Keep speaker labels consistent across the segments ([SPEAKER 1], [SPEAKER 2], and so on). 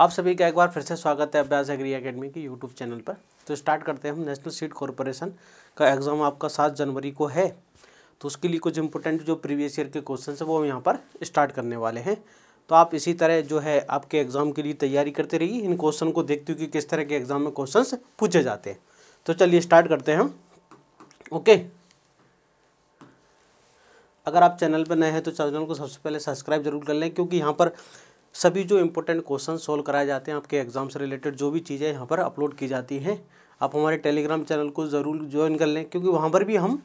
[SPEAKER 1] आप सभी का एक बार फिर से स्वागत है अभ्यास एग्री एकेडमी की यूट्यूब चैनल पर तो स्टार्ट करते हैं हम नेशनल सीट कॉरपोरेशन का एग्ज़ाम आपका सात जनवरी को है तो उसके लिए कुछ इंपॉर्टेंट जो प्रीवियस ईयर के क्वेश्चन है वो हम यहाँ पर स्टार्ट करने वाले हैं तो आप इसी तरह जो है आपके एग्ज़ाम के लिए तैयारी करते रहिए इन क्वेश्चन को देखते हो कि किस तरह के एग्ज़ाम में क्वेश्चन पूछे जाते हैं तो चलिए स्टार्ट करते हैं हम ओके अगर आप चैनल पर नए हैं तो चैनल को सबसे पहले सब्सक्राइब जरूर कर लें क्योंकि यहाँ पर सभी जो इम्पोर्टेंट क्वेश्चन सोल्व कराए जाते हैं आपके एग्जाम से रिलेटेड जो भी चीज़ें यहाँ पर अपलोड की जाती हैं आप हमारे टेलीग्राम चैनल को ज़रूर ज्वाइन कर लें क्योंकि वहाँ पर भी हम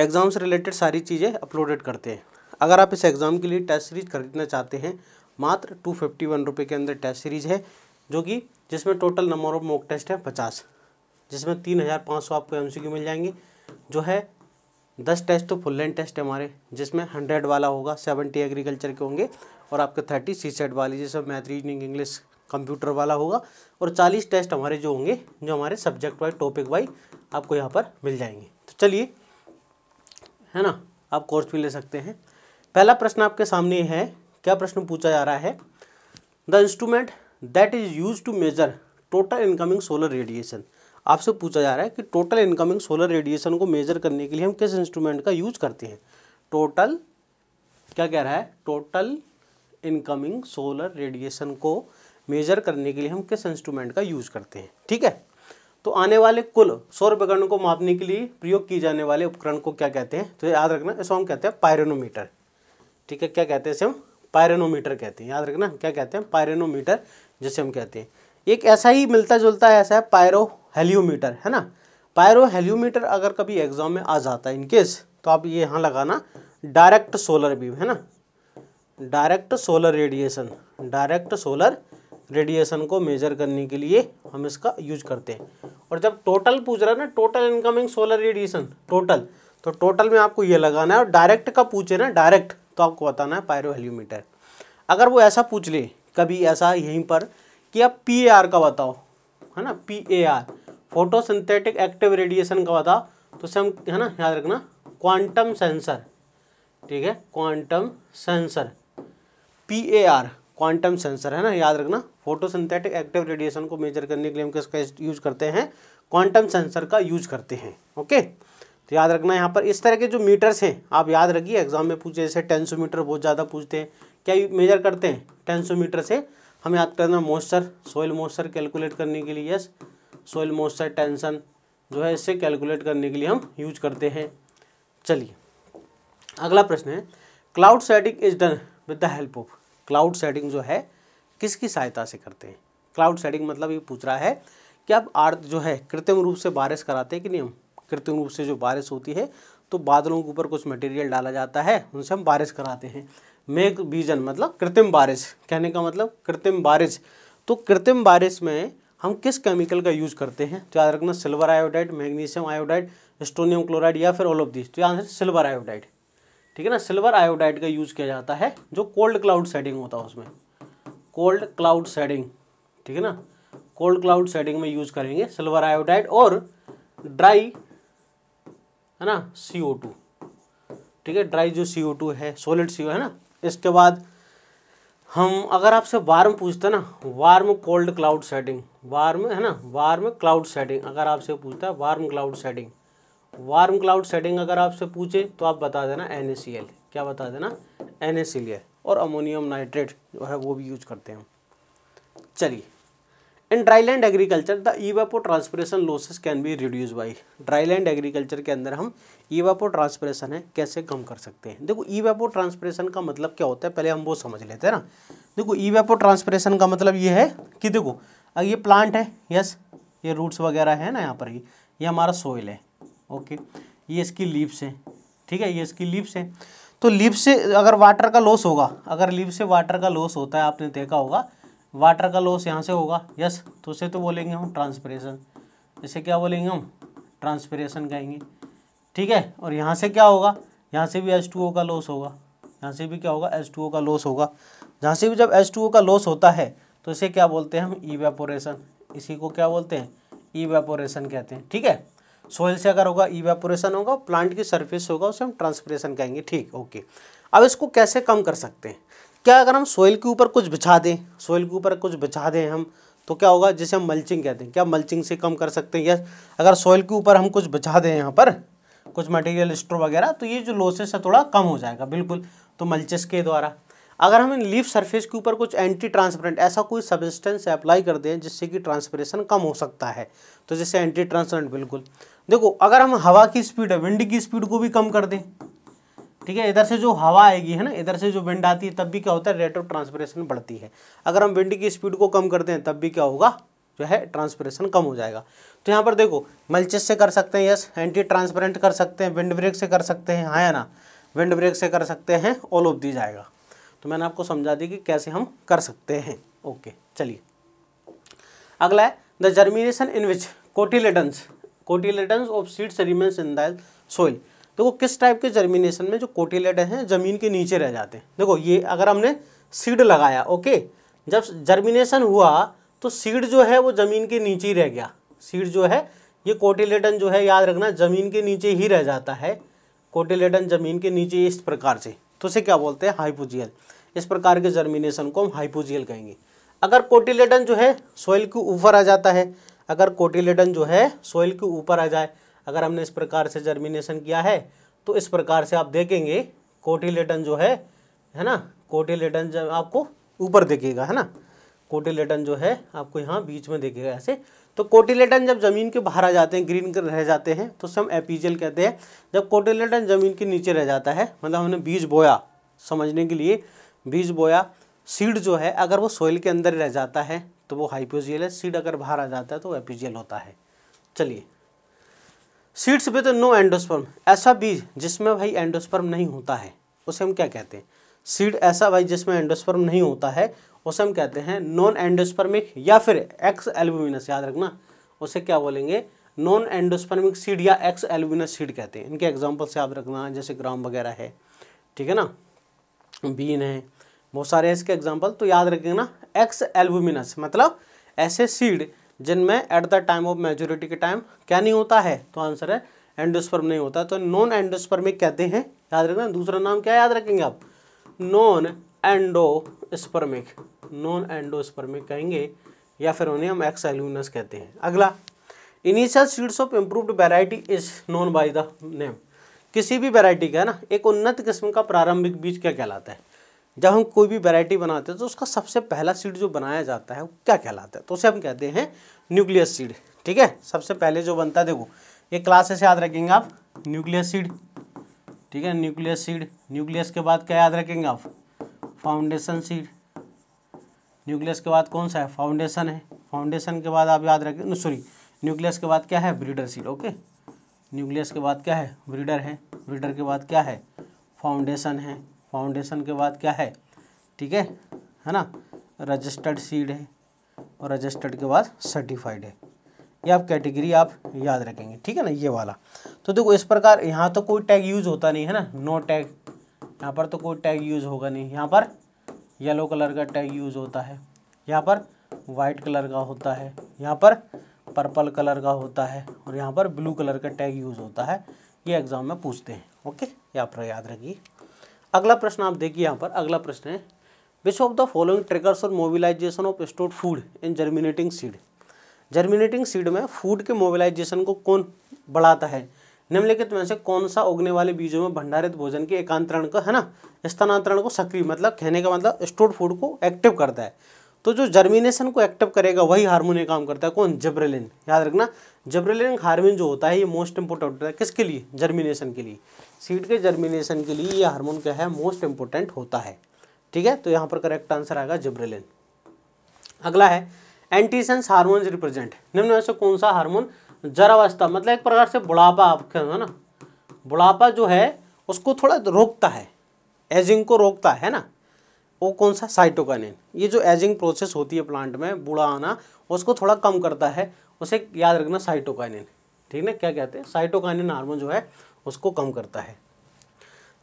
[SPEAKER 1] एग्ज़ाम से रिलेटेड सारी चीज़ें अपलोडेड करते हैं अगर आप इस एग्ज़ाम के लिए टेस्ट सीरीज खरीदना चाहते हैं मात्र टू फिफ्टी वन रुपये के अंदर टेस्ट सीरीज है जो कि जिसमें total number of mock test है पचास जिसमें तीन हज़ार पाँच सौ आपको एम सी क्यू मिल जाएंगे जो है दस टेस्ट तो फुल लेंथ टेस्ट है हमारे जिसमें हंड्रेड वाला होगा सेवेंटी एग्रीकल्चर के होंगे और आपके थर्टी सी सेट वाली जैसे मैथ रीजनिंग इंग्लिश कंप्यूटर वाला होगा और चालीस टेस्ट हमारे जो होंगे जो हमारे सब्जेक्ट वाइज टॉपिक वाइज आपको यहाँ पर मिल जाएंगे तो चलिए है ना आप कोर्स भी ले सकते हैं पहला प्रश्न आपके सामने है क्या प्रश्न पूछा जा रहा है the instrument that is use to measure total incoming solar radiation आपसे पूछा जा रहा है कि टोटल इनकमिंग सोलर रेडिएशन को मेजर करने के लिए हम किस इंस्ट्रूमेंट का यूज करते हैं टोटल क्या कह रहा है टोटल इनकमिंग सोलर रेडिएशन को मेजर करने के लिए हम किस इंस्ट्रूमेंट का यूज़ करते हैं ठीक है तो आने वाले कुल सौर विकरण को मापने के लिए प्रयोग किए जाने वाले उपकरण को क्या कहते हैं तो याद रखना इसको हम कहते हैं पायरेनोमीटर ठीक है क्या कहते हैं इसे हम पायरेनोमीटर कहते हैं याद रखना क्या कहते हैं पायरेनोमीटर जिसे हम कहते हैं एक ऐसा ही मिलता जुलता है ऐसा है पायरो हेलियोमीटर है ना पायरो हेलियोमीटर अगर कभी एग्जाम में आ जाता है इनकेस तो आप ये यहाँ लगाना डायरेक्ट सोलर बीम है ना direct solar radiation direct solar radiation को मेजर करने के लिए हम इसका यूज करते हैं और जब टोटल पूछ रहा है ना total incoming solar radiation total तो टोटल में आपको ये लगाना है और डायरेक्ट का पूछे ना डायरेक्ट तो आपको बताना है पायरो हेल्यूमीटर अगर वो ऐसा पूछ ले कभी ऐसा यहीं पर कि आप पी ए आर का बताओ है ना P A R photosynthetic active radiation का बताओ तो उसे है ना याद रखना क्वांटम सेंसर ठीक है quantum sensor P A R quantum sensor है ना याद रखना फोटोसिंथेटिक एक्टिव रेडिएशन को मेजर करने के लिए हम किसका यूज करते हैं क्वांटम सेंसर का यूज करते हैं ओके तो याद रखना यहाँ पर इस तरह के जो मीटर्स हैं आप याद रखिए एग्जाम में पूछे जैसे टेंसोमीटर बहुत ज़्यादा पूछते हैं क्या मेजर करते हैं टेंसोमीटर से हम याद करना मोस्चर सोइल मोस्चर कैलकुलेट करने के लिए यस सोइल मोस्चर टेंशन जो है इससे कैलकुलेट करने के लिए हम यूज करते हैं चलिए अगला प्रश्न है cloud seeding is done with the help of cloud seeding जो है किसकी सहायता से करते हैं क्लाउड सेटिंग मतलब ये पूछ रहा है कि आप आर्थ जो है कृत्रिम रूप से बारिश कराते हैं कि नहीं हम कृत्रिम रूप से जो बारिश होती है तो बादलों के ऊपर कुछ मटेरियल डाला जाता है उनसे हम बारिश कराते हैं मेघ बीजन मतलब कृत्रिम बारिश कहने का मतलब कृत्रिम बारिश तो कृत्रिम बारिश में हम किस केमिकल का यूज करते हैं तो याद रखना silver iodide magnesium iodide strontium chloride या फिर ओलोपदी तो यहाँ सिल्वर आयोडाइड ठीक है ना सिल्वर आयोडाइड का यूज़ किया जाता है जो कोल्ड क्लाउड सेडिंग होता है उसमें कोल्ड क्लाउड सेडिंग ठीक है ना कोल्ड क्लाउड सेडिंग में यूज़ करेंगे सिल्वर आयोडाइड और ड्राई है ना सी ओ टू ठीक है ड्राई जो सी ओ टू है सोलिड सी ओ है ना इसके बाद हम अगर आपसे वार्म पूछते हैं ना warm cold cloud seeding warm है ना वार्म क्लाउड सेटिंग अगर आपसे पूछता है warm cloud seeding warm cloud seeding अगर आपसे पूछे तो आप बता देना एन क्या बता देना एन और अमोनियम नाइट्रेट जो है वो भी यूज करते हैं हम चलिए in dryland agriculture the evapotranspiration losses can be reduce by dryland agriculture के अंदर हम ईवापो ट्रांसपरेशन है कैसे कम कर सकते हैं देखो ईवापो ट्रांसपरेशन का मतलब क्या होता है पहले हम वो समझ लेते हैं ना देखो ईवापो ट्रांसपरेशन का मतलब ये है कि देखो अगर ये प्लांट है यस ये रूट्स वगैरह है ना यहाँ पर ही ये हमारा सोइल है ओके ये इसकी लिप्स है ठीक है ये इसकी लिप्स है तो लिप से अगर वाटर का लॉस होगा अगर लिप से वाटर का लॉस होता है आपने देखा होगा वाटर का लॉस यहाँ से होगा यस तो उसे तो बोलेंगे हम ट्रांसपरेशन इसे क्या बोलेंगे हम ट्रांसपरेशन कहेंगे ठीक है और यहाँ से क्या होगा यहाँ से भी एस का लॉस होगा यहाँ से भी क्या होगा एस का लॉस होगा जहाँ से भी जब एस का लॉस होता है तो इसे क्या बोलते हैं हम ईवेपोरेशन इसी को क्या बोलते हैं ईवेपोरेशन कहते हैं ठीक है सोयल से अगर होगा इवेपोरेशन होगा प्लांट की सरफेस होगा उसे हम ट्रांसपरेशन कहेंगे ठीक ओके अब इसको कैसे कम कर सकते हैं क्या अगर हम सोयल के ऊपर कुछ बिछा दें सोयल के ऊपर कुछ बिछा दें हम तो क्या होगा जिसे हम मल्चिंग कहते हैं क्या मल्चिंग से कम कर सकते हैं या अगर सॉइल के ऊपर हम कुछ बिछा दें यहाँ पर कुछ मटेरियल स्टोर वगैरह तो ये जो लोसेस है थोड़ा कम हो जाएगा बिल्कुल तो मल्चिस के द्वारा अगर हम लीफ सरफेस के ऊपर कुछ एंटी ट्रांसपेरेंट ऐसा कोई सब्सटेंस अप्लाई कर दें जिससे कि ट्रांसपरेशन कम हो सकता है तो जैसे एंटी ट्रांसपेरेंट बिल्कुल देखो अगर हम हवा की स्पीड है विंड की स्पीड को भी कम कर दें ठीक है इधर से जो हवा आएगी है ना इधर से जो विंड आती है तब भी क्या होता है रेट ऑफ ट्रांसपरेशन बढ़ती है अगर हम विंड की स्पीड को कम कर दें तब भी क्या होगा जो है ट्रांसपरेशन कम हो जाएगा तो यहाँ पर देखो मल्चिस से कर सकते हैं यस एंटी ट्रांसपेरेंट कर सकते हैं विंड ब्रेक से कर सकते हैं हाँ या ना विंड ब्रेक से कर सकते हैं ऑल ऑफ दी जाएगा तो मैंने आपको समझा दी कि कैसे हम कर सकते हैं ओके चलिए अगला है the germination in which cotyledons cotyledon of seed remains in the soil देखो किस टाइप के जर्मिनेशन में जो कोटिलेटन हैं ज़मीन के नीचे रह जाते हैं देखो ये अगर हमने सीड लगाया ओके जब जर्मिनेशन हुआ तो सीड जो है वो ज़मीन के नीचे ही रह गया सीड जो है ये कोटिलेटन जो है याद रखना ज़मीन के नीचे ही रह जाता है कोटिलेटन ज़मीन के नीचे इस प्रकार से तो उसे क्या बोलते हैं हाइपोजियल इस प्रकार के जर्मिनेशन को हम हाइपोजियल कहेंगे अगर कोटिलेटन जो है सॉइल के ऊपर आ जाता है अगर कोटिलेडन जो है सोइल के ऊपर आ जाए अगर हमने इस प्रकार से जर्मिनेशन किया है तो इस प्रकार से आप देखेंगे कोटिलेडन जो है है ना कोटिलेडन जब आपको ऊपर देखेगा है ना कोटिलेडन जो है आपको यहाँ बीच में देखेगा ऐसे तो कोटिलेडन जब जमीन के बाहर आ जाते हैं ग्रीन कर रह जाते हैं तो उससे हम एपीजल कहते हैं जब कोटिलेडन जमीन के नीचे रह जाता है मतलब हमने बीज बोया समझने के लिए बीज बोया सीड जो है अगर वो सोइल के अंदर रह जाता है तो वो हाइपोजियल है सीड अगर बाहर आ जाता है तो एपिजियल होता है चलिए सीड्स पे तो नो एंडोस्पर्म ऐसा बीज जिसमें भाई एंडोस्पर्म नहीं होता है उसे हम क्या कहते हैं सीड ऐसा भाई जिसमें एंडोस्पर्म नहीं होता है उसे हम कहते हैं नॉन एंडोस्पर्मिक या फिर एक्स एल्बुमिनस याद रखना उसे क्या बोलेंगे नॉन एंडोस्पर्मिक सीड या एक्स एल्बुमिनस सीड कहते हैं इनके एग्जाम्पल से याद रखना जैसे ग्राम वगैरह है ठीक है ना बीन है बहुत सारे हैं इसके एग्जाम्पल तो याद रखेंगे ना एक्स एल्बुमिनस मतलब ऐसे सीड जिनमें at the time of majority के टाइम क्या नहीं होता है तो आंसर है एंडोस्पर्म नहीं होता तो नॉन एंडोस्पर्मिक कहते हैं याद रखना दूसरा नाम क्या याद रखेंगे आप नॉन एंडोस्पर्मिक नॉन एंडोस्पर्मिक कहेंगे या फिर उन्हें हम एक्स एल्यूनस कहते हैं अगला initial seeds of improved variety is known by the name किसी भी वेराइटी का है ना एक उन्नत किस्म का प्रारंभिक बीज क्या कहलाता है जब हम कोई भी वैरायटी बनाते हैं तो उसका सबसे पहला सीड जो बनाया जाता है वो क्या कहलाता है तो उसे हम कहते हैं न्यूक्लियस सीड ठीक है सबसे पहले जो बनता है देखो ये क्लास ऐसे याद रखेंगे आप न्यूक्लियस सीड ठीक है न्यूक्लियस सीड न्यूक्लियस के बाद क्या याद रखेंगे आप फाउंडेशन सीड न्यूक्लियस के बाद कौन सा है फाउंडेशन है फाउंडेशन के बाद आप याद रखें सॉरी न्यूक्लियस के बाद क्या है ब्रीडर सीड ओके न्यूक्लियस के बाद क्या है ब्रीडर है ब्रीडर के बाद क्या है फाउंडेशन है फाउंडेशन के बाद क्या है ठीक है है ना रजिस्टर्ड सीड है और रजिस्टर्ड के बाद सर्टिफाइड है ये आप कैटेगरी आप याद रखेंगे ठीक है ना ये वाला तो देखो इस प्रकार यहाँ तो कोई टैग यूज़ होता नहीं है ना नो टैग यहाँ पर तो कोई टैग यूज़ होगा नहीं यहाँ पर येलो कलर का टैग यूज़ होता है यहाँ पर वाइट कलर का होता है यहाँ पर पर्पल कलर का होता है और यहाँ पर ब्लू कलर का टैग यूज़ होता है ये एग्ज़ाम में पूछते हैं ओके ये आप याद रखिए अगला प्रश्न आप देखिए यहाँ पर अगला प्रश्न है which of the following triggers और mobilization of stored food in germinating seed germinating seed में फूड के मोबिलाइजेशन को कौन बढ़ाता है निम्नलिखित में से कौन सा उगने वाले बीजों में भंडारित भोजन के एकांतरण का है ना स्थानांतरण को सक्रिय मतलब कहने का मतलब स्टोर्ड फूड को एक्टिव करता है तो जो जर्मिनेशन को एक्टिव करेगा वही हार्मोन काम करता है कौन जबरेलिन याद रखना जबरेलिन हार्मोन जो होता है ये मोस्ट इंपोर्टेंट होता है किसके लिए जर्मिनेशन के लिए सीड के जर्मिनेशन के लिए ये हार्मोन क्या है मोस्ट इंपोर्टेंट होता है ठीक है तो यहाँ पर करेक्ट आंसर आएगा जबरेलिन अगला है एंटीसेंस हारमोन रिप्रेजेंट निम्न में से कौन सा हारमोन जरावस्था मतलब एक प्रकार से बुढ़ापा आपके है ना बुढ़ापा जो है उसको थोड़ा रोकता है एजिंग को रोकता है ना वो कौन सा साइटोकानिन ये जो एजिंग प्रोसेस होती है प्लांट में बूढ़ा आना उसको थोड़ा कम करता है उसे याद रखना साइटोकानिन ठीक ना क्या कहते हैं साइटोकनिन हार्मोन जो है उसको कम करता है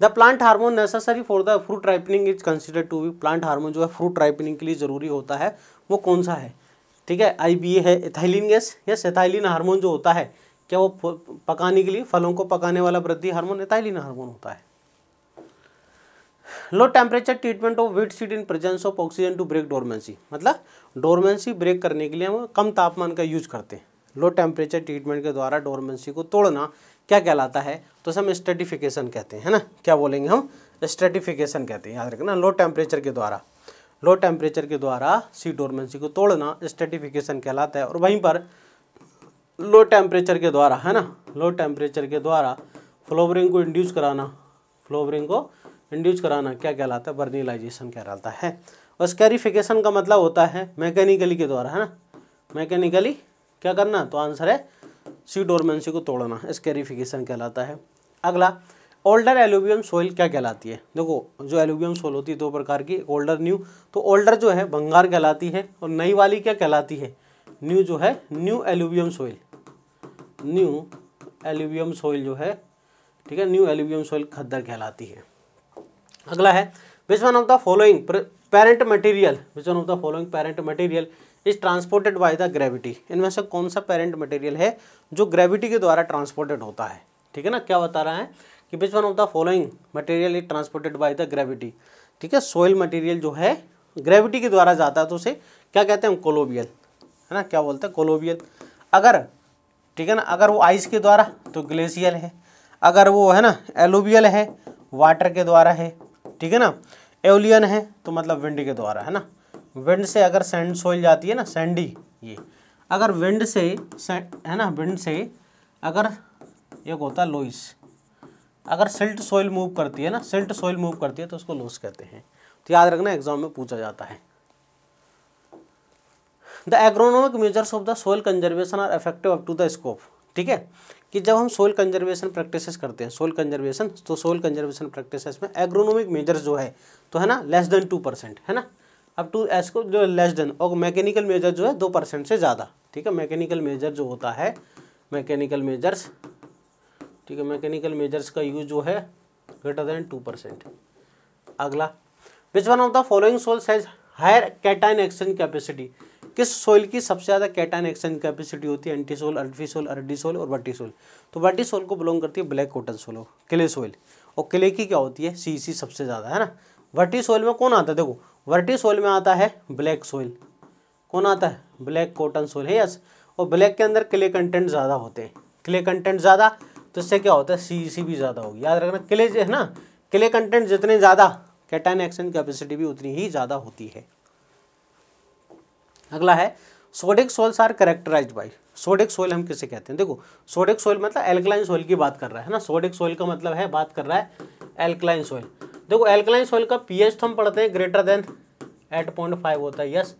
[SPEAKER 1] the plant hormone necessary for the fruit ripening is consider to be plant hormone जो है फ्रूट राइपनिंग के लिए ज़रूरी होता है वो कौन सा है ठीक है आई है एथाइलिन गैस या सेथाइलिन हार्मोन जो होता है क्या वो पकाने के लिए फलों को पकाने वाला वृद्धि हार्मोन एथाइलिन हार्मोन होता है low temperature treatment of wheat seed in presence of oxygen to break dormancy मतलब डोरमेंसी ब्रेक करने के लिए हम कम तापमान का यूज करते हैं लो टेम्परेचर ट्रीटमेंट के द्वारा डोरमेंसी को तोड़ना क्या कहलाता है तो हम स्टेटिफिकेशन कहते हैं है ना क्या बोलेंगे हम स्टेटिफिकेशन कहते हैं याद रखना लो टेम्परेचर के द्वारा लो टेम्परेचर के द्वारा सी डोरमेंसी को तोड़ना स्टेटिफिकेशन कहलाता है और वहीं पर लो टेम्परेचर के द्वारा है ना लो टेम्परेचर के द्वारा फ्लोवरिंग को इंड्यूस कराना फ्लोवरिंग को इंड्यूस कराना क्या कहलाता है बर्निलाइजेशन कहलाता है और स्कैरिफिकेशन का मतलब होता है मैकेनिकली के द्वारा है ना मैकेनिकली क्या करना तो आंसर है सी डोरमेंसी को तोड़ना स्कैरिफिकेशन कहलाता है अगला ओल्डर एलुबियम सोइल क्या कहलाती है देखो जो एल्यूबियम सोइल होती है दो प्रकार की ओल्डर न्यू तो ओल्डर जो है बंगार कहलाती है और नई वाली क्या कहलाती है न्यू जो है new alluvium soil new alluvium soil जो है ठीक है न्यू एल्यूबियम सोइल खद्दर कहलाती है अगला है which one of the following parent material which one of the following parent material is transported by the gravity इनमें से कौन सा पेरेंट मटेरियल है जो ग्रेविटी के द्वारा ट्रांसपोर्टेड होता है ठीक है ना क्या बता रहा है कि which one of the following material is transported by the gravity ठीक है सोयल मटेरियल जो है ग्रेविटी के द्वारा जाता है तो उसे क्या कहते हैं कोलोबियल है ना क्या बोलते हैं कोलोबियल अगर ठीक है ना अगर वो आइस के द्वारा तो ग्लेशियल है अगर वो है ना एलोबियल है वाटर के द्वारा है ठीक है ना एवलियन है तो मतलब विंड के द्वारा है ना विंड से अगर सैंड सोइल जाती है ना सैंडी ये अगर विंड से है ना विंड से अगर एक होता है लोइस अगर सिल्ट सोइल मूव करती है ना सिल्ट सोइल मूव करती है तो उसको लोस कहते हैं तो याद रखना एग्जाम में पूछा जाता है the agronomic measures of the soil conservation are effective up to the scope ठीक है कि जब हम सोयल कंजर्वेशन प्रैक्टिसेस करते हैं सोयल कंजर्वेशन तो सोयल कंजर्वेशन प्रैक्टिसेस में एग्रोनॉमिक मेजर्स जो है तो है ना लेस देन टू परसेंट है ना अब टू एस को जो लेस देन और मैकेनिकल मेजर जो है दो परसेंट से ज़्यादा ठीक है मैकेनिकल मेजर जो होता है मैकेनिकल मेजर्स ठीक है मैकेनिकल मेजर्स का यूज जो है ग्रेटर देन टू परसेंट अगला which one of the following soils has higher cation exchange capacity किस सोइल की सबसे ज़्यादा कैटाइन एक्सचेंज कैपेसिटी होती है एंटीसोल अल्फीसोल अरडीसोल और वर्टीसोल तो वर्टीसोल को बिलोंग करती है black cotton soil clay soil और क्ले की क्या होती है सी सी सबसे ज़्यादा है ना वर्टी सोइल में कौन आता है देखो वर्टी सोइल में आता है ब्लैक सोइल कौन आता है ब्लैक कॉटन सोइल है यस और ब्लैक के अंदर क्ले कंटेंट ज़्यादा होते हैं क्ले कंटेंट ज़्यादा तो इससे क्या होता है सी सी भी ज़्यादा होगी याद रखना क्ले है ना क्ले कंटेंट जितने ज़्यादा कैटाइन एक्सचेंज कैपेसिटी भी उतनी ही ज़्यादा होती है अगला है sodic soils are characterize by sodic soil हम किसे कहते हैं देखो सोडिक सोइल मतलब एल्कलाइन सोइल की बात कर रहा है ना सोडिक सोइल का मतलब है बात कर रहा है एल्कलाइन सोइल देखो एल्कलाइन सोइल का पीएच तो हम पढ़ते हैं greater than eight point five होता है यस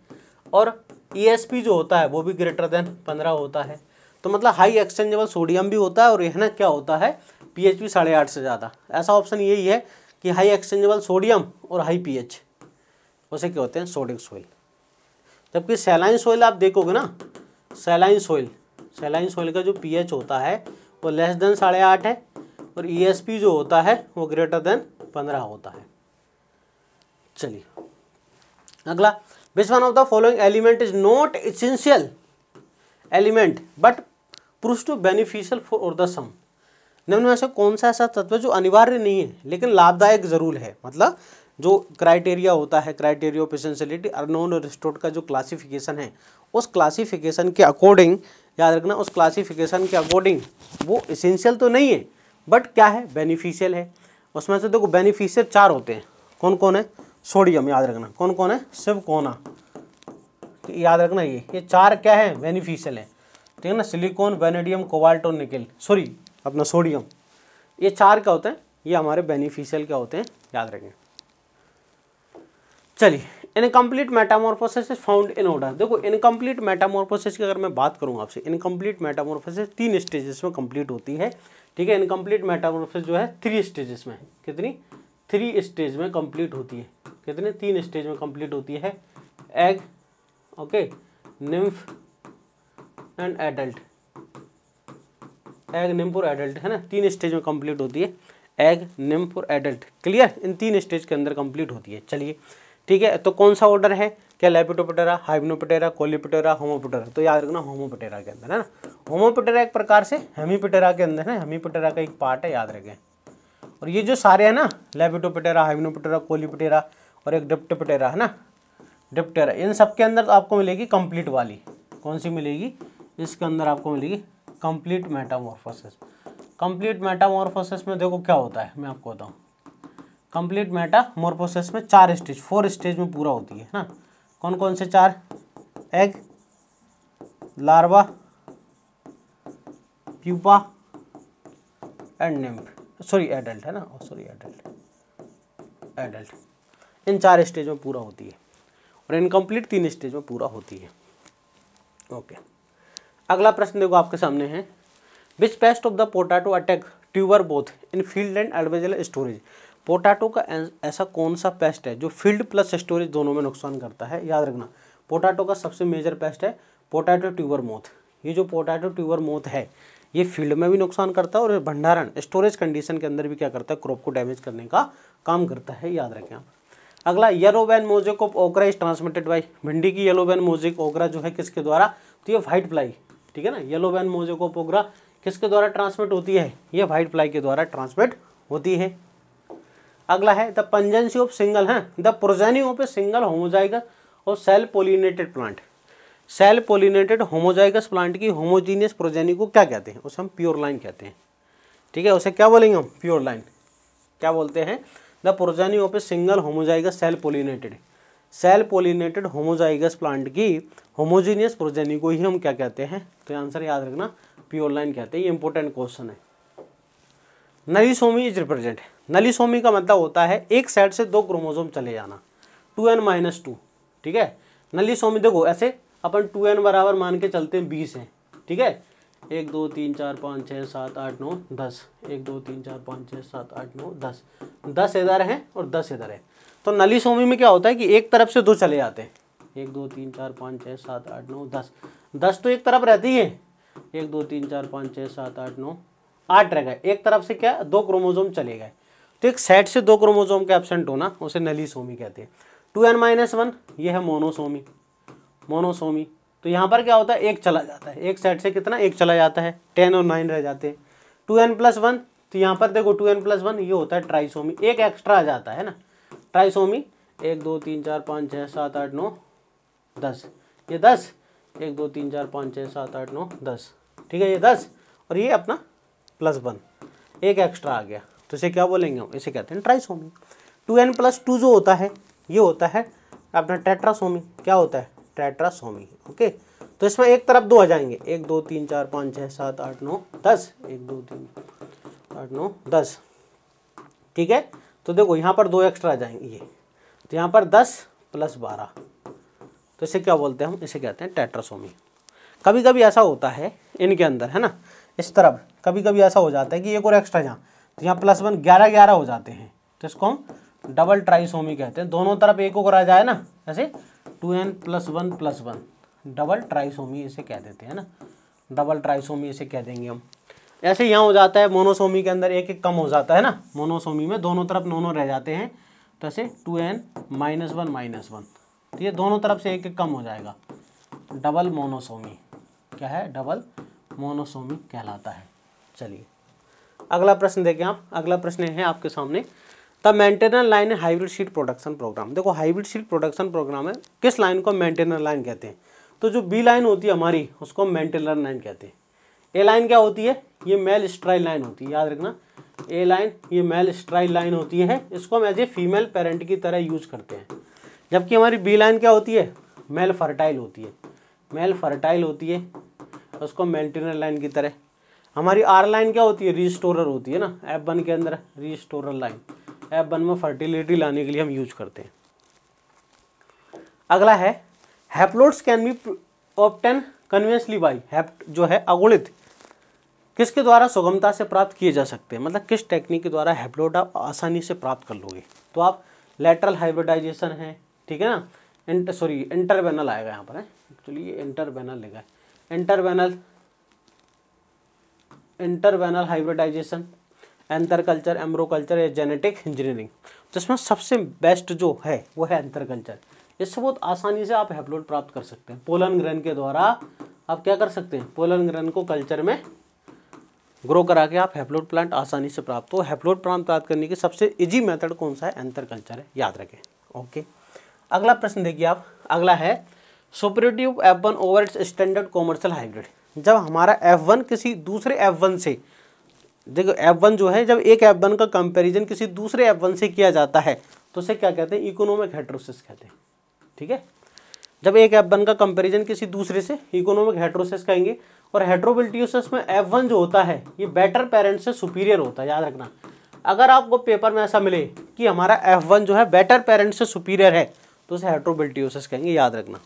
[SPEAKER 1] और ईएसपी e जो होता है वो भी ग्रेटर देन पंद्रह होता है तो मतलब हाई एक्सचेंजेबल सोडियम भी होता है और यह ना क्या होता है पी एच साढ़े आठ से ज़्यादा ऐसा ऑप्शन यही है कि हाई एक्सचेंजेबल सोडियम और हाई पी उसे क्या होते हैं सोडिक सोइल जबकि सेलाइन सोइल आप देखोगे ना सेलाइन सोइल सेलाइन सोइल का जो पीएच होता है वो लेस देन साढ़े आठ है और ईएसपी e जो होता है वो ग्रेटर देन पंद्रह होता है चलिए अगला which one of the following element is not essential element but proof to beneficial for the some निम्न में से कौन सा ऐसा तत्व जो अनिवार्य नहीं है लेकिन लाभदायक जरूर है मतलब जो क्राइटेरिया होता है क्राइटेरिया ऑफ एसेंशलिटी अर्नोन और रिस्टोर्ड का जो क्लासिफिकेशन है उस क्लासिफिकेशन के अकॉर्डिंग याद रखना उस क्लासिफिकेशन के अकॉर्डिंग वो इसेंशियल तो नहीं है बट क्या है बेनिफिशियल है उसमें से देखो बेनिफिशियल चार होते हैं कौन कौन है सोडियम याद रखना कौन कौन है सिर्फ कोना याद रखना ये ये चार क्या है बेनिफिशियल है ठीक है ना सिलिकॉन वेनेडियम कोबाल्ट और निकल सॉरी अपना सोडियम ये चार क्या होते हैं ये हमारे बेनिफिशियल क्या होते हैं याद रखें चलिए incomplete metamorphosis found in order देखो इनकम्प्लीट मेटामॉर्फोसिस की अगर मैं बात करूँ आपसे इनकम्प्लीट मेटामॉर्फोसिस तीन स्टेजेस में कम्प्लीट होती है ठीक है इनकम्प्लीट मेटामॉर्फोसिस जो है थ्री स्टेजेस में कितनी थ्री स्टेज में कंप्लीट होती है कितने तीन स्टेज में कंप्लीट होती है egg okay nymph and adult egg nymph और एडल्ट है ना तीन स्टेज में कंप्लीट होती है एग निम्फ और एडल्ट क्लियर इन तीन स्टेज के अंदर कंप्लीट होती है चलिए ठीक है तो कौन सा ऑर्डर है क्या लेपिटोपटेरा हाइब्नोपटेरा कोलिपटेरा होमोपटेरा तो याद रखना होमोपटेरा के अंदर है ना होमोपटेरा एक प्रकार से हेमीपटेरा के अंदर है हेमीपटेरा का एक पार्ट है याद रखें और ये जो सारे हैं ना लेपिटोपटेरा हाइब्नोपटेरा कोलिपटेरा और एक डिप्टोपटेरा है ना डिप्टेरा इन सब के अंदर तो आपको मिलेगी कंप्लीट वाली कौन सी मिलेगी इसके अंदर आपको मिलेगी कंप्लीट मेटामोरफोसिस कंप्लीट मेटामोरफोसिस में देखो क्या होता है मैं आपको बताऊँ कंप्लीट मेटा मोरपोसेस में चार स्टेज फोर स्टेज में पूरा होती है ना कौन कौन से चार egg larva pupa and nymph sorry adult है ना सॉरी एडल्ट एडल्ट इन चार स्टेज में पूरा होती है और इनकम्प्लीट तीन स्टेज में पूरा होती है ओके अगला प्रश्न देखो आपके सामने है which pest of the potato attack tuber both in field and एडवेजल स्टोरेज पोटैटो का ऐसा कौन सा पेस्ट है जो फील्ड प्लस स्टोरेज दोनों में नुकसान करता है याद रखना पोटैटो का सबसे मेजर पेस्ट है पोटैटो ट्यूबर मोथ ये जो पोटैटो ट्यूबर मोथ है ये फील्ड में भी नुकसान करता है और भंडारण स्टोरेज कंडीशन के अंदर भी क्या करता है क्रॉप को डैमेज करने का काम करता है याद रखें आप अगला yellow vein mosaic of okra is transmitted by भिंडी की येलो बैन मोजिक ओकरा जो है किसके द्वारा तो ये व्हाइट फ्लाई ठीक है ना येलो बैन मोजिक ऑफ ओकरा किसके द्वारा ट्रांसमिट होती है ये वाइट फ्लाई के द्वारा ट्रांसमिट होती है अगला है द पंजेंसी ऑफ सिंगल है the progeny of a single homozygous और self pollinated plant self pollinated homozygous plant की होमोजीनियस प्रोजेनी को क्या कहते हैं उसे हम प्योर लाइन कहते हैं ठीक है उसे क्या बोलेंगे हम प्योर लाइन क्या बोलते हैं the progeny of a single homozygous self pollinated self pollinated homozygous plant की होमोजीनियस प्रोजेनी को ही हम क्या कहते हैं तो आंसर याद रखना प्योर लाइन कहते हैं ये इंपॉर्टेंट क्वेश्चन है नलीसोमी इज रिप्रेजेंट नलीसोमी का मतलब होता है एक साइड से दो क्रोमोजोम चले जाना टू एन माइनस टू ठीक है नलीसोमी देखो ऐसे अपन टू एन बराबर मान के चलते हैं बीस हैं ठीक है एक दो तीन चार पाँच छः सात आठ नौ दस एक दो तीन चार पाँच छः सात आठ नौ दस दस इधर हैं और दस इधर है तो नलीसोमी में क्या होता है कि एक तरफ से दो चले जाते हैं एक दो तीन चार पाँच छः सात आठ नौ दस दस तो एक तरफ रहती है एक दो तीन चार पाँच छः सात आठ नौ आठ रह गए एक तरफ से क्या दो क्रोमोजोम चले गए तो एक सेट से दो क्रोमोजोम के एबसेंट होना उसे नलीसोमी कहते हैं टू एन माइनस वन ये है मोनोसोमी मोनोसोमी तो यहाँ पर क्या होता है एक चला जाता है एक सेट से कितना एक चला जाता है टेन और नाइन रह जाते हैं टू एन प्लस वन तो यहाँ पर देखो टू एन प्लस वन ये होता है ट्राइसोमी एक एक्स्ट्रा आ जाता है ना ट्राइसोमी एक दो तीन चार पाँच छः सात आठ नौ दस ये दस एक दो तीन चार पाँच छः सात आठ नौ दस ठीक है ये दस और ये अपना प्लस वन एक एक्स्ट्रा आ गया तो इसे क्या बोलेंगे हम इसे कहते हैं trisomy two N plus two जो होता है ये होता है अपना टेट्रासोमी क्या होता है टेट्रासोमी ओके तो इसमें एक तरफ दो आ जाएंगे एक दो तीन चार पाँच छः सात आठ नौ दस एक दो तीन आठ नौ दस ठीक है तो देखो यहाँ पर दो एक्स्ट्रा आ जाएंगे ये तो यहाँ पर दस प्लस बारह तो इसे क्या बोलते हैं हम इसे कहते हैं टेट्रासोमी कभी कभी ऐसा होता है इनके अंदर है ना इस तरफ कभी कभी ऐसा हो जाता है कि एक और एक्स्ट्रा जहाँ तो यहाँ प्लस वन ग्यारह ग्यारह हो जाते हैं तो इसको हम डबल ट्राइसोमी कहते हैं दोनों तरफ एक और आ जाए ना ऐसे two N plus one plus one double trisomy इसे कह देते हैं ना डबल ट्राइसोमी इसे कह देंगे हम ऐसे यहाँ हो जाता है मोनोसोमी के अंदर एक एक कम हो जाता है ना मोनोसोमी में दोनों तरफ नोनो रह जाते हैं तो ऐसे two N minus one minus one तो ये दोनों तरफ से एक एक कम हो जाएगा डबल मोनोसोमी क्या है डबल मोनोसोमी कहलाता है चलिए अगला प्रश्न देखें आप अगला प्रश्न है आपके सामने द मेंटेनर लाइन है हाइब्रिड सीड प्रोडक्शन प्रोग्राम देखो हाइब्रिड सीड प्रोडक्शन प्रोग्राम है किस लाइन को मेंटेनर लाइन कहते हैं तो जो बी लाइन होती है हमारी उसको मेंटेनर लाइन कहते हैं ए लाइन क्या होती है ये मेल स्ट्राइल लाइन होती है याद रखना ए लाइन ये मेल स्ट्राइल लाइन होती है इसको हम एज ए फीमेल पेरेंट की तरह यूज करते हैं जबकि हमारी बी लाइन क्या होती है मेल फर्टाइल होती है मेल फर्टाइल होती है उसको मेंटेनर लाइन की तरह हमारी आर लाइन क्या होती है रीस्टोरर होती है ना एफ वन के अंदर रीस्टोरर लाइन एफ वन में फर्टिलिटी लाने के लिए हम यूज करते हैं अगला है haploids can be obtained conventionally by hap जो है अगुणित किसके द्वारा सुगमता से प्राप्त किए जा सकते हैं मतलब किस टेक्निक के द्वारा हैप्लोड आप आसानी से प्राप्त कर लोगे तो आप लेटरल हाइब्रिडाइजेशन है ठीक है ना इंटर सॉरी इंटरवेनल आएगा यहाँ पर है एक्चुअली ये इंटरवेनल लेगा है interveinal interveinal hybridization anther culture culture embryo culture या जेनेटिक इंजीनियरिंग जिसमें सबसे बेस्ट जो है वो है एंतरकल्चर कल्चर इससे बहुत आसानी से आप हेप्लोड प्राप्त कर सकते हैं पोलन ग्रहण के द्वारा आप क्या कर सकते हैं पोलन ग्रहण को कल्चर में ग्रो करा के आप हैप्लोड प्लांट आसानी से प्राप्त हो हैप्लोड प्लांट प्राप्त करने की सबसे इजी मेथड कौन सा है एंतरकल्चर कल्चर है याद रखें ओके अगला प्रश्न देखिए आप अगला है F one over its standard commercial hybrid जब हमारा एफ वन किसी दूसरे एफ वन से देखो वन जो है जब एक एफ वन का कंपैरिजन किसी दूसरे एफ वन से किया जाता है तो उसे क्या कहते हैं इकोनॉमिक हेट्रोसिस कहते हैं ठीक है जब एक एफ वन का कंपेरिजन किसी दूसरे से इकोनॉमिक हेट्रोसिस कहेंगे और हेट्रोबिलिटियोसिस में वन जो होता है ये बेटर पेरेंट से सुपीरियर होता है याद रखना अगर आपको पेपर में ऐसा मिले कि हमारा वन जो है बेटर पेरेंट से सुपीरियर है तो उसे हेट्रोबिलिटियोसिस कहेंगे याद रखना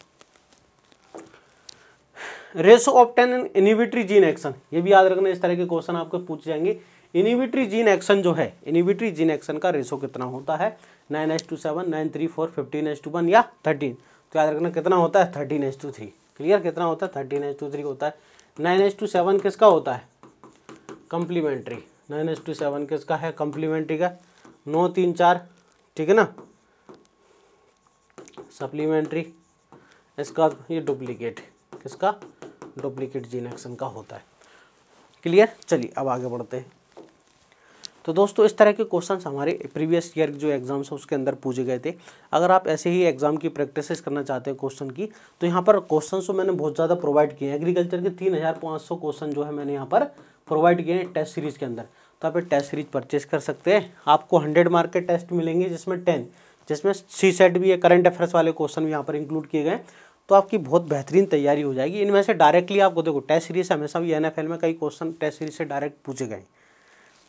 [SPEAKER 1] ratio of ten inhibitory gene action ये भी याद रखना इस तरह के क्वेश्चन आपको पूछ जाएंगे इनिविटरी जीन एक्शन जो है इनिविटरी जीन एक्शन का रेसो कितना होता है nine is to seven nine three four fifteen is to one या थर्टीन तो याद रखना कितना होता है thirteen is to three clear कितना होता है थर्टीन एस टू थ्री होता है नाइन एस टू सेवन किसका होता है complementary nine is to seven किसका है कंप्लीमेंट्री का नौ तीन चार ठीक है ना सप्लीमेंट्री इसका ये डुप्लीकेट किसका डुप्लीकेट जीन एक्शन का होता है क्लियर चलिए अब आगे बढ़ते हैं तो दोस्तों इस तरह के क्वेश्चंस हमारे प्रीवियस ईयर जो एग्जाम्स हैं उसके अंदर पूछे गए थे अगर आप ऐसे ही एग्जाम की प्रैक्टिसेस करना चाहते हैं क्वेश्चन की तो यहाँ पर क्वेश्चन तो मैंने बहुत ज़्यादा प्रोवाइड किए हैं एग्रीकल्चर के तीन हज़ार पाँच सौ क्वेश्चन जो है मैंने यहाँ पर प्रोवाइड किए हैं टेस्ट सीरीज़ के अंदर तो आप टेस्ट सीरीज परचेज कर सकते हैं आपको हंड्रेड मार्क के टेस्ट मिलेंगे जिसमें टेन जिसमें सी सेट भी है करंट अफेयर्स वाले क्वेश्चन भी यहाँ पर इंक्लूड किए गए तो आपकी बहुत बेहतरीन तैयारी हो जाएगी इनमें से डायरेक्टली आपको देखो टेस्ट सीरीज हमेशा भी एन में कई क्वेश्चन टेस्ट सीरीज से डायरेक्ट पूछे गए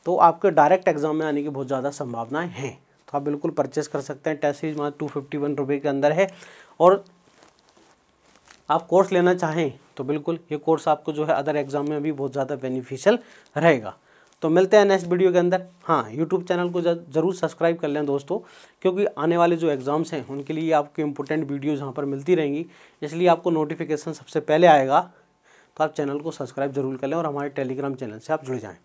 [SPEAKER 1] तो आपके डायरेक्ट एग्जाम में आने की बहुत ज़्यादा संभावनाएं हैं तो आप बिल्कुल परचेस कर सकते हैं टेस्ट सीरीज मात्र टू फिफ्टी वन रुपये के अंदर है और आप कोर्स लेना चाहें तो बिल्कुल ये कोर्स आपको जो है अदर एग्ज़ाम में भी बहुत ज़्यादा बेनिफिशियल रहेगा तो मिलते हैं नेक्स्ट वीडियो के अंदर हाँ यूट्यूब चैनल को ज़रूर सब्सक्राइब कर लें दोस्तों क्योंकि आने वाले जो एग्ज़ाम्स हैं उनके लिए आपको इंपॉर्टेंट वीडियोज़ यहाँ पर मिलती रहेंगी इसलिए आपको नोटिफिकेशन सबसे पहले आएगा तो आप चैनल को सब्सक्राइब जरूर कर लें और हमारे टेलीग्राम चैनल से आप जुड़ जाएँ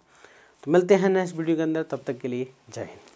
[SPEAKER 1] तो मिलते हैं नेक्स्ट वीडियो के अंदर तब तक के लिए जय हिंद